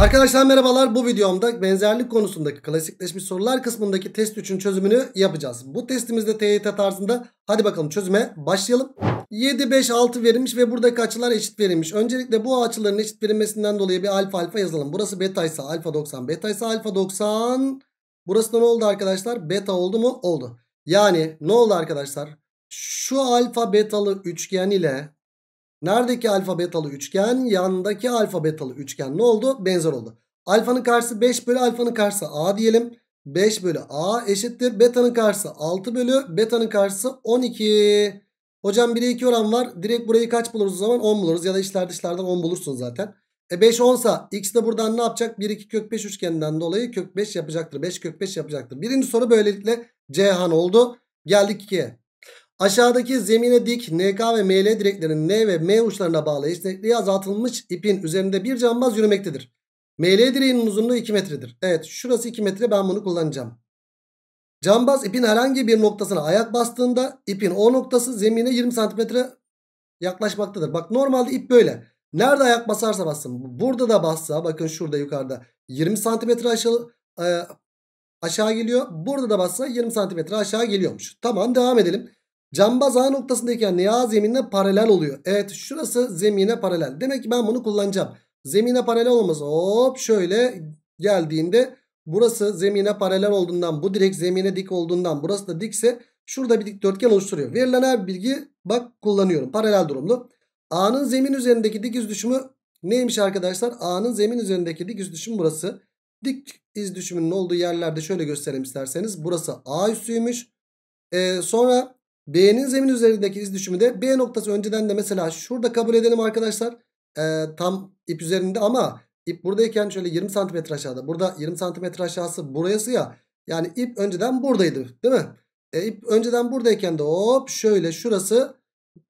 Arkadaşlar merhabalar bu videomda benzerlik konusundaki klasikleşmiş sorular kısmındaki test 3'ün çözümünü yapacağız. Bu testimizde TYT tarzında hadi bakalım çözüme başlayalım. 7, 5, 6 verilmiş ve buradaki açılar eşit verilmiş. Öncelikle bu açıların eşit verilmesinden dolayı bir alfa alfa yazalım. Burası beta ise alfa 90, beta ise alfa 90. Burası da ne oldu arkadaşlar? Beta oldu mu? Oldu. Yani ne oldu arkadaşlar? Şu alfa betalı üçgen ile Neredeki alfa betalı üçgen yandaki alfa betalı üçgen ne oldu? Benzer oldu. Alfanın karşısı 5 bölü alfanın karşısı a diyelim. 5 bölü a eşittir. Betanın karşısı 6 bölü betanın karşısı 12. Hocam 1'e 2 oran var. Direkt burayı kaç buluruz o zaman? 10 buluruz ya da içler dışlardan 10 bulursun zaten. E 5 10 sa x de buradan ne yapacak? 1 2 kök 5 üçgeninden dolayı kök 5 yapacaktır. 5 kök 5 yapacaktır. Birinci soru böylelikle Cihan oldu. Geldik 2'ye. Aşağıdaki zemine dik NK ve ML direklerinin N ve M uçlarına bağlı esnekliği azaltılmış ipin üzerinde bir cambaz yürümektedir. ML direğinin uzunluğu 2 metredir. Evet şurası 2 metre ben bunu kullanacağım. Cambaz ipin herhangi bir noktasına ayak bastığında ipin o noktası zemine 20 santimetre yaklaşmaktadır. Bak normalde ip böyle. Nerede ayak basarsa bassın. Burada da bassa bakın şurada yukarıda 20 santimetre aşağı, e, aşağı geliyor. Burada da bassa 20 santimetre aşağı geliyormuş. Tamam devam edelim. Cambaz A noktasındayken yağ zeminine paralel oluyor. Evet şurası zemine paralel. Demek ki ben bunu kullanacağım. Zemine paralel olması hop şöyle geldiğinde burası zemine paralel olduğundan bu direkt zemine dik olduğundan burası da dikse şurada bir dikdörtgen oluşturuyor. Verilen her bilgi bak kullanıyorum paralel durumlu. A'nın zemin üzerindeki dik düşümü neymiş arkadaşlar? A'nın zemin üzerindeki dik düşümü burası. Dik iz düşümünün olduğu yerlerde şöyle gösterelim isterseniz. Burası A üssüymüş. Ee, sonra B'nin zemin üzerindeki iz düşümü de B noktası önceden de mesela şurada kabul edelim arkadaşlar. Ee, tam ip üzerinde ama ip buradayken şöyle 20 santimetre aşağıda. Burada 20 santimetre aşağısı burası ya. Yani ip önceden buradaydı değil mi? E, ip önceden buradayken de hop şöyle şurası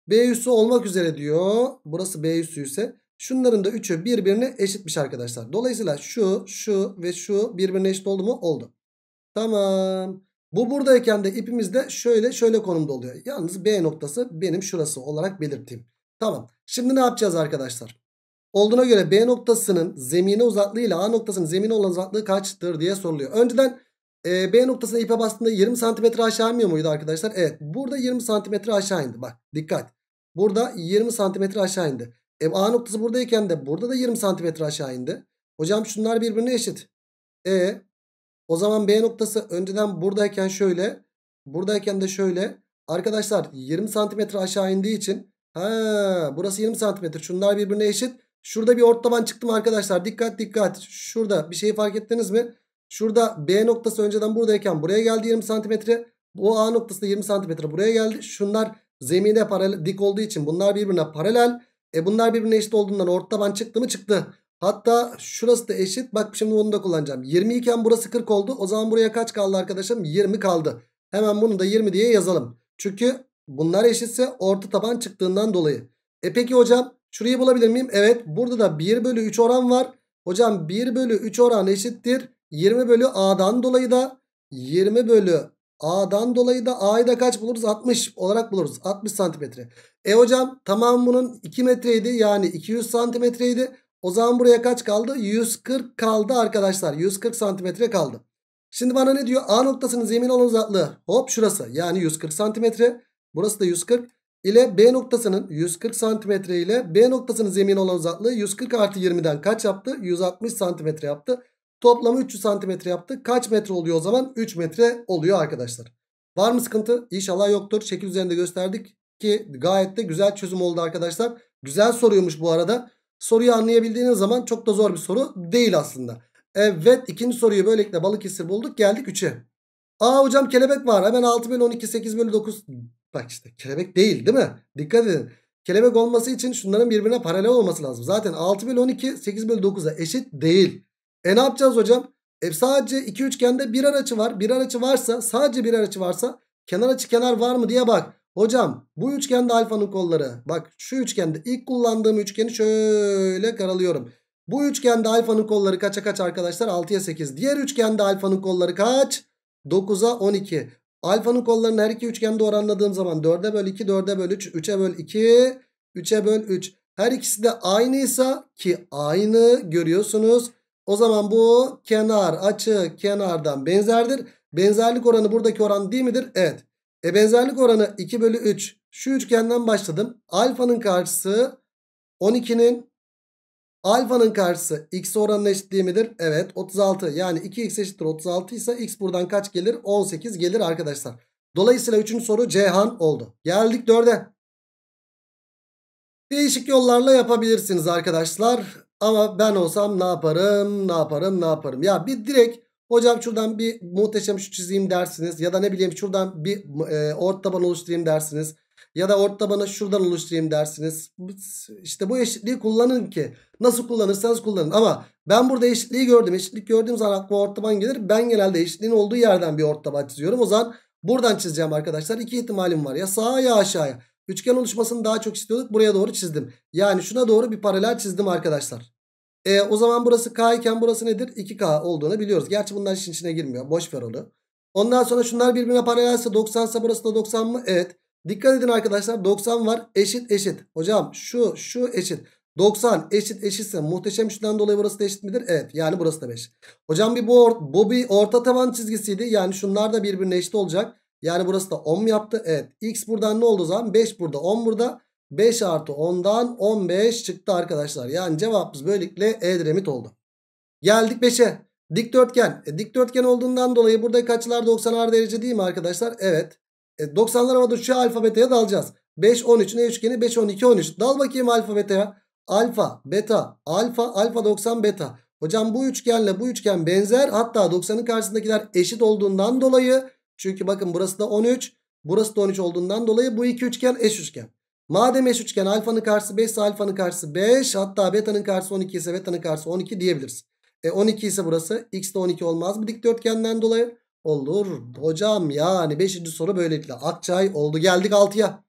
B üssü olmak üzere diyor. Burası B üssü ise. Şunların da üçü birbirine eşitmiş arkadaşlar. Dolayısıyla şu, şu ve şu birbirine eşit oldu mu? Oldu. Tamam. Bu buradayken de ipimiz de şöyle şöyle konumda oluyor. Yalnız B noktası benim şurası olarak belirttim. Tamam. Şimdi ne yapacağız arkadaşlar? Olduğuna göre B noktasının zemine uzaklığı ile A noktasının zemine olan uzaklığı kaçtır diye soruluyor. Önceden e, B noktasına ipe bastığında 20 cm aşağı inmiyor muydu arkadaşlar? Evet. Burada 20 cm aşağı indi. Bak dikkat. Burada 20 cm aşağı indi. E, A noktası buradayken de burada da 20 cm aşağı indi. Hocam şunlar birbirine eşit. E o zaman B noktası önceden buradayken şöyle. Buradayken de şöyle. Arkadaşlar 20 santimetre aşağı indiği için. Ha, burası 20 santimetre. Şunlar birbirine eşit. Şurada bir orta taban çıktım arkadaşlar. Dikkat dikkat. Şurada bir şeyi fark ettiniz mi? Şurada B noktası önceden buradayken buraya geldi 20 santimetre. Bu A noktası da 20 santimetre buraya geldi. Şunlar zemine paralel dik olduğu için bunlar birbirine paralel. E bunlar birbirine eşit olduğundan orta taban çıktı mı çıktı. Hatta şurası da eşit. Bak şimdi onu da kullanacağım. 20 iken burası 40 oldu. O zaman buraya kaç kaldı arkadaşım? 20 kaldı. Hemen bunu da 20 diye yazalım. Çünkü bunlar eşitse orta taban çıktığından dolayı. E peki hocam şurayı bulabilir miyim? Evet burada da 1 bölü 3 oran var. Hocam 1 bölü 3 oran eşittir. 20 bölü A'dan dolayı da 20 bölü A'dan dolayı da A'yı da kaç buluruz? 60 olarak buluruz. 60 santimetre. E hocam tamam bunun 2 metreydi yani 200 santimetreydi. O zaman buraya kaç kaldı? 140 kaldı arkadaşlar. 140 santimetre kaldı. Şimdi bana ne diyor? A noktasının zemin olan uzaklığı. Hop şurası. Yani 140 santimetre. Burası da 140. ile B noktasının 140 santimetre ile B noktasının zemin olan uzaklığı 140 artı 20'den kaç yaptı? 160 santimetre yaptı. Toplamı 300 santimetre yaptı. Kaç metre oluyor o zaman? 3 metre oluyor arkadaşlar. Var mı sıkıntı? İnşallah yoktur. Şekil üzerinde gösterdik ki gayet de güzel çözüm oldu arkadaşlar. Güzel soruymuş bu arada. Soruyu anlayabildiğiniz zaman çok da zor bir soru değil aslında. Evet ikinci soruyu böylelikle Balıkesir bulduk. Geldik 3'e. Aa hocam kelebek var. Hemen 6 bölü 12 8 bölü 9. Bak işte kelebek değil değil mi? Dikkat edin. Kelebek olması için şunların birbirine paralel olması lazım. Zaten 6 bölü 12 8 bölü 9'a eşit değil. E ne yapacağız hocam? E sadece iki üçgende birer açı var. Birer açı varsa sadece birer açı varsa kenar açı kenar var mı diye bak. Hocam bu üçgende alfanın kolları. Bak şu üçgende ilk kullandığım üçgeni şöyle karalıyorum. Bu üçgende alfanın kolları kaça kaç arkadaşlar? 6'ya 8. Diğer üçgende alfanın kolları kaç? 9'a 12. Alfanın kollarını her iki üçgende oranladığım zaman 4'e böl 2, 4'e böl 3, 3'e böl 2, 3'e böl 3. Her ikisi de aynıysa ki aynı görüyorsunuz. O zaman bu kenar açı kenardan benzerdir. Benzerlik oranı buradaki oran değil midir? Evet. E benzerlik oranı 2 bölü 3. Şu üçgenden başladım. Alfanın karşısı 12'nin alfanın karşısı x oranına eşitliği midir? Evet 36 yani 2x eşittir 36 ise x buradan kaç gelir? 18 gelir arkadaşlar. Dolayısıyla 3. soru Cihan oldu. Geldik 4'e. Değişik yollarla yapabilirsiniz arkadaşlar. Ama ben olsam ne yaparım ne yaparım ne yaparım. Ya bir direkt Hocam şuradan bir muhteşem şu çizeyim dersiniz. Ya da ne bileyim şuradan bir e, ort taban oluşturayım dersiniz. Ya da ort tabanı şuradan oluşturayım dersiniz. İşte bu eşitliği kullanın ki. Nasıl kullanırsanız kullanın. Ama ben burada eşitliği gördüm. Eşitlik gördüğüm zaman aklıma ort taban gelir. Ben genelde eşitliğin olduğu yerden bir ort taban çiziyorum. O zaman buradan çizeceğim arkadaşlar. İki ihtimalim var. Ya sağa ya aşağıya. Üçgen oluşmasını daha çok istiyorduk. Buraya doğru çizdim. Yani şuna doğru bir paralel çizdim arkadaşlar. E, o zaman burası K iken burası nedir? 2K olduğunu biliyoruz. Gerçi bunlar işin içine girmiyor. Boş ver onu. Ondan sonra şunlar birbirine paralelse 90 ise burası da 90 mı? Evet. Dikkat edin arkadaşlar 90 var eşit eşit. Hocam şu şu eşit. 90 eşit eşitse muhteşem üçlüden dolayı burası da eşit midir? Evet yani burası da 5. Hocam bir bu, or bu bir orta taban çizgisiydi. Yani şunlar da birbirine eşit olacak. Yani burası da 10 yaptı? Evet. X buradan ne oldu o zaman? 5 burada 10 burada. 5 artı 10'dan 15 çıktı arkadaşlar. Yani cevabımız böylelikle Edremit oldu. Geldik 5'e. Dikdörtgen. E, dikdörtgen olduğundan dolayı burada kaçlar 90'ar derece değil mi arkadaşlar? Evet. E, 90'lar ama şu alfabeteye dalacağız. 5, 13 ne üçgeni? 5, 12, 13. Dal bakayım alfabeteye. Alfa, beta, alfa, alfa 90, beta. Hocam bu üçgenle bu üçgen benzer. Hatta 90'ın karşısındakiler eşit olduğundan dolayı. Çünkü bakın burası da 13. Burası da 13 olduğundan dolayı bu iki üçgen eş üçgen. Madem eş üçgen, alfanın karşısı 5 ise alfanın karşısı 5 hatta beta'nın karşısı 12 ise beta'nın karşısı 12 diyebiliriz. E 12 ise burası x de 12 olmaz mı dikdörtgenden dolayı? Olur hocam yani 5. soru böylelikle akçay oldu geldik 6'ya.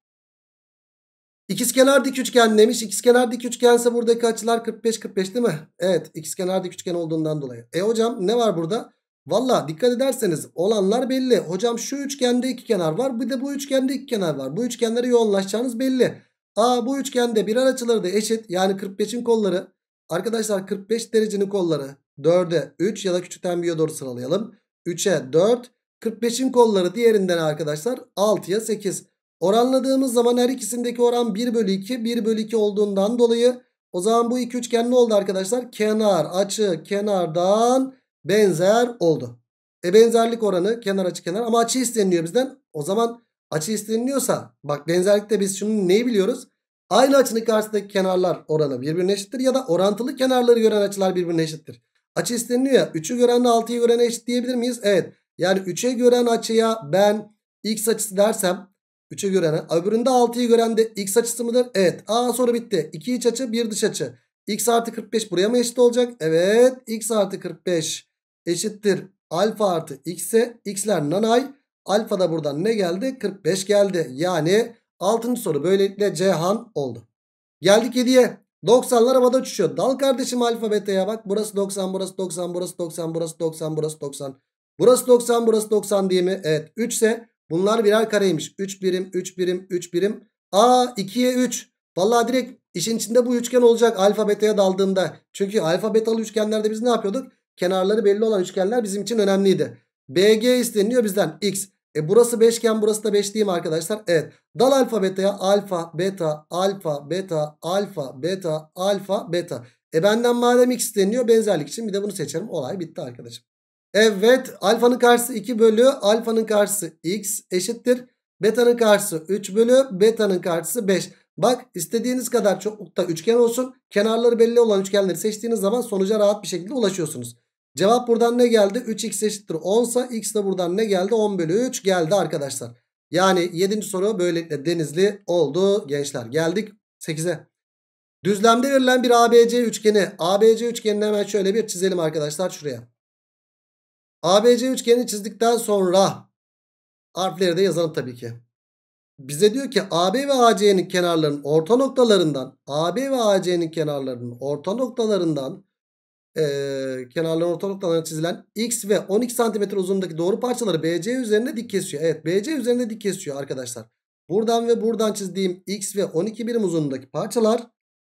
İkizkenar dik üçgen demiş. İkizkenar dik üçgense buradaki açılar 45 45 değil mi? Evet, ikizkenar dik üçgen olduğundan dolayı. E hocam ne var burada? Valla dikkat ederseniz olanlar belli. Hocam şu üçgende iki kenar var. Bir de bu üçgende iki kenar var. Bu üçgenlere yoğunlaşacağınız belli. Aa bu üçgende birer açıları da eşit. Yani 45'in kolları. Arkadaşlar 45 derecenin kolları 4'e 3 ya da küçükten büyüğe doğru sıralayalım. 3'e 4. 45'in kolları diğerinden arkadaşlar 6'ya 8. Oranladığımız zaman her ikisindeki oran 1 bölü 2. 1 bölü 2 olduğundan dolayı o zaman bu iki üçgen ne oldu arkadaşlar? Kenar açı kenardan benzer oldu. E benzerlik oranı kenar açı kenar ama açı isteniliyor bizden. O zaman açı isteniliyorsa bak benzerlikte biz şunu neyi biliyoruz? Aynı açının karşısındaki kenarlar oranı birbirine eşittir ya da orantılı kenarları gören açılar birbirine eşittir. Açı isteniliyor ya 3'ü görenle 6'yı görene eşit diyebilir miyiz? Evet. Yani 3'e gören açıya ben x açısı dersem 3'e görene öbüründe 6'yı gören de x açısı mıdır? Evet. Aa soru bitti. 2 iç açı 1 dış açı. x artı 45 buraya mı eşit olacak? Evet. x artı 45 eşittir alfa artı x ise x'ler nanay alfa da buradan ne geldi 45 geldi. Yani 6. soru böylelikle Cihan oldu. Geldik 7'ye 90'lar havada uçuşuyor. Dal kardeşim alfa alfabeteye bak. Burası 90, burası 90, burası 90, burası 90, burası 90. Burası 90, burası 90 diye mi? Evet. 3 ise bunlar birer kareymiş. 3 birim, 3 birim, 3 birim. Aa 2'ye 3. Vallahi direkt işin içinde bu üçgen olacak alfa alfabeteye daldığında Çünkü alfa alfabetalı üçgenlerde biz ne yapıyorduk? Kenarları belli olan üçgenler bizim için önemliydi. BG isteniyor bizden x. E burası 5 iken burası da 5 değil mi arkadaşlar? Evet. Dal alfabetaya alfa, beta, alfa, beta, alfa, beta, alfa, beta. E benden madem x isteniyor benzerlik için bir de bunu seçerim. Olay bitti arkadaşım. Evet alfanın karşısı 2 bölü alfanın karşısı x eşittir. Beta'nın karşısı 3 bölü beta'nın karşısı 5. Bak istediğiniz kadar çoklukta üçgen olsun. Kenarları belli olan üçgenleri seçtiğiniz zaman sonuca rahat bir şekilde ulaşıyorsunuz. Cevap buradan ne geldi? 3x eşittir 10 sa x de buradan ne geldi? 10 bölü 3 geldi arkadaşlar. Yani 7. soru böylelikle denizli oldu gençler. Geldik 8'e. Düzlemde verilen bir ABC üçgeni. ABC üçgenini hemen şöyle bir çizelim arkadaşlar şuraya. ABC üçgenini çizdikten sonra harfleri de yazalım tabii ki. Bize diyor ki AB ve AC'nin kenarlarının orta noktalarından AB ve AC'nin kenarlarının orta noktalarından e, ee, kenarların orta noktalarına çizilen x ve 12 cm uzunluğundaki doğru parçaları BC üzerinde dik kesiyor. Evet BC üzerinde dik kesiyor arkadaşlar. Buradan ve buradan çizdiğim x ve 12 birim uzunluğundaki parçalar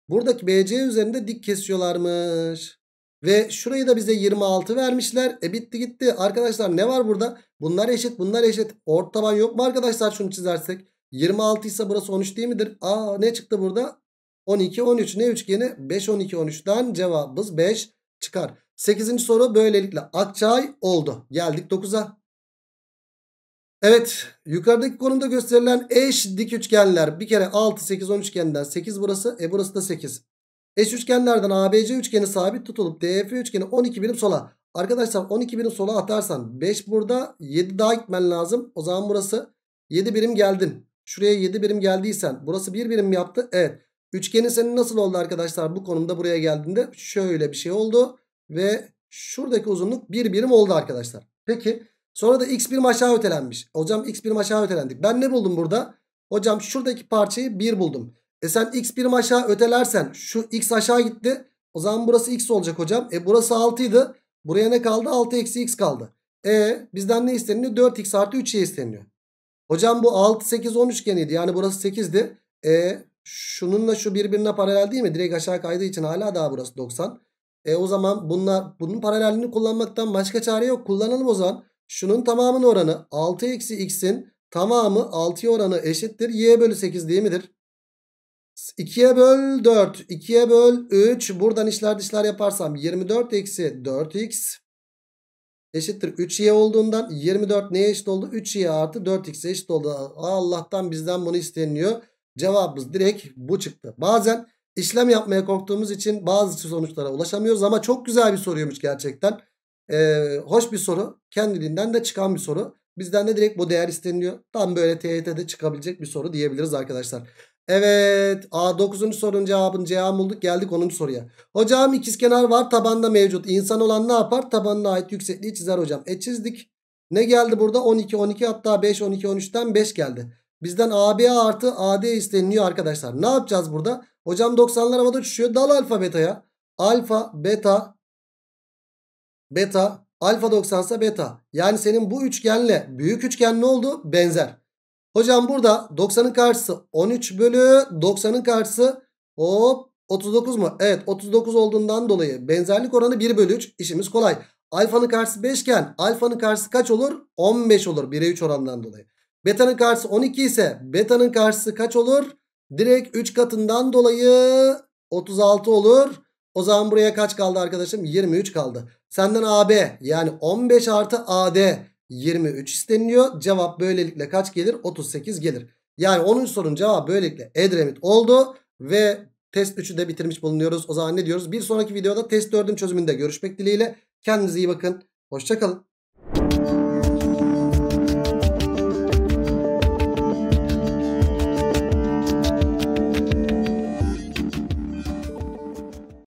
buradaki BC üzerinde dik kesiyorlarmış. Ve şurayı da bize 26 vermişler. E bitti gitti. Arkadaşlar ne var burada? Bunlar eşit bunlar eşit. Ort taban yok mu arkadaşlar şunu çizersek? 26 ise burası 13 değil midir? Aa ne çıktı burada? 12 13 ne üçgeni? 5 12 13'ten cevabımız 5 çıkar. 8. soru böylelikle Akçay oldu. Geldik 9'a. Evet yukarıdaki konumda gösterilen eş dik üçgenler bir kere 6 8 10 üçgeninden 8 burası e burası da 8. Eş üçgenlerden ABC üçgeni sabit tutulup DF üçgeni 12 birim sola. Arkadaşlar 12 birim sola atarsan 5 burada 7 daha gitmen lazım. O zaman burası 7 birim geldin. Şuraya 7 birim geldiysen burası 1 birim yaptı. Evet Üçgenin senin nasıl oldu arkadaşlar? Bu konumda buraya geldiğinde şöyle bir şey oldu. Ve şuradaki uzunluk bir birim oldu arkadaşlar. Peki sonra da x birim aşağı ötelenmiş. Hocam x birim aşağı ötelendik. Ben ne buldum burada? Hocam şuradaki parçayı bir buldum. E sen x birim aşağı ötelersen şu x aşağı gitti. O zaman burası x olacak hocam. E burası 6 Buraya ne kaldı? 6 eksi x kaldı. E bizden ne isteniyor? 4x artı 3 şey isteniyor. Hocam bu 6 8 10 üçgeniydi. Yani burası 8'di. E Şununla şu birbirine paralel değil mi? Direkt aşağı kaydığı için hala daha burası 90. E o zaman bunlar, bunun paralelini kullanmaktan başka çare yok. Kullanalım o zaman. Şunun tamamının oranı 6 eksi x'in tamamı 6'ya oranı eşittir. y bölü 8 değil midir? 2'ye böl 4. 2'ye böl 3. Buradan işler dışlar yaparsam 24 eksi 4x eşittir 3y olduğundan 24 neye eşit oldu? 3y artı 4x'e eşit oldu. Allah'tan bizden bunu isteniyor. Cevabımız direkt bu çıktı. Bazen işlem yapmaya korktuğumuz için bazı sonuçlara ulaşamıyoruz ama çok güzel bir soruymuş gerçekten. Ee, hoş bir soru. Kendiliğinden de çıkan bir soru. Bizden de direkt bu değer isteniliyor. Tam böyle TYT'de çıkabilecek bir soru diyebiliriz arkadaşlar. Evet A 9. sorunun cevabını cevabı bulduk geldik 10. soruya. Hocam ikizkenar var tabanda mevcut. İnsan olan ne yapar? Tabanına ait yüksekliği çizer hocam. E çizdik. Ne geldi burada? 12 12 hatta 5 12 13'ten 5 geldi. Bizden AB artı AD isteniliyor arkadaşlar. Ne yapacağız burada? Hocam 90'lar havada uçuşuyor. Dal alfa beta'ya. Alfa, beta, beta, alfa 90 ise beta. Yani senin bu üçgenle büyük üçgen ne oldu? Benzer. Hocam burada 90'ın karşısı 13 bölü 90'ın karşısı hop 39 mu? Evet 39 olduğundan dolayı benzerlik oranı 1 bölü 3 işimiz kolay. Alfanın karşısı 5 iken alfanın karşısı kaç olur? 15 olur 1'e 3 oranından dolayı. Beta'nın karşısı 12 ise beta'nın karşısı kaç olur? Direkt 3 katından dolayı 36 olur. O zaman buraya kaç kaldı arkadaşım? 23 kaldı. Senden AB yani 15 artı AD 23 isteniliyor. Cevap böylelikle kaç gelir? 38 gelir. Yani 10. sorunun cevabı böylelikle Edremit oldu. Ve test 3'ü de bitirmiş bulunuyoruz. O zaman ne diyoruz? Bir sonraki videoda test 4'ün çözümünde görüşmek dileğiyle. Kendinize iyi bakın. Hoşçakalın.